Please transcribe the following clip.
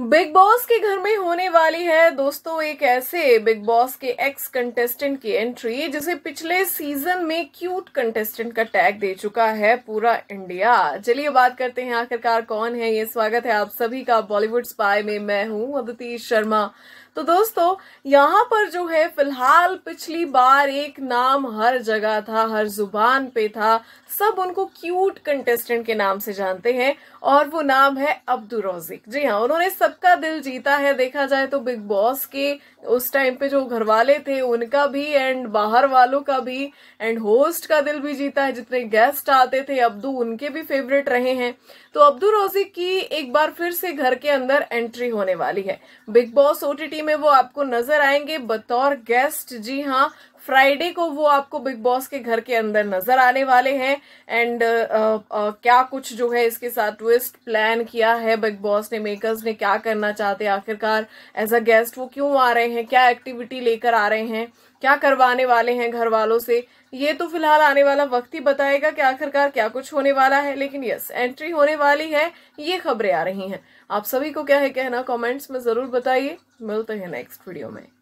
big Boss के घर में होने वाली है दोस्तों एक ऐसे बिग बॉस के एक्स कंटेस्टेंट की एंट्री जिसे पिछले सीजन में क्यूट कंटेस्टेंट का टैग दे चुका है पूरा इंडिया चलिए बात करते हैं आखिरकार कौन है ये स्वागत है आप सभी का बॉलीवुड स्पाई में मैं हूं अदिति शर्मा तो दोस्तों यहाँ पर जो है फिलहाल पिछली बार एक नाम हर जगह था हर जुबान पे था सब उनको क्यूट कंटेस्टेंट के नाम से जानते हैं और वो नाम है अब्दुल रोजिक जी हाँ उन्होंने सबका दिल जीता है देखा जाए तो बिग बॉस के उस टाइम पे जो घर वाले थे उनका भी एंड बाहर वालों का भी एंड होस्ट का दिल भी जीता है जितने गेस्ट आते थे अब्दू उनके भी फेवरेट रहे हैं तो अब्दुल रोजिक की एक बार फिर से घर के अंदर एंट्री होने वाली है बिग बॉस ओटीटी में वो आपको नजर आएंगे बतौर गेस्ट जी हाँ फ्राइडे को वो आपको बिग बॉस के घर के अंदर नजर आने वाले हैं एंड uh, uh, uh, क्या कुछ जो है इसके साथ ट्विस्ट प्लान किया है बिग बॉस ने मेकर्स ने क्या करना चाहते हैं आखिरकार एज अ गेस्ट वो क्यों आ रहे हैं क्या एक्टिविटी लेकर आ रहे हैं क्या करवाने वाले हैं घर वालों से ये तो फिलहाल आने वाला वक्त ही बताएगा कि आखिरकार क्या कुछ होने वाला है लेकिन यस एंट्री होने वाली है ये खबरें आ रही हैं आप सभी को क्या है कहना कमेंट्स में जरूर बताइए मिलते हैं नेक्स्ट वीडियो में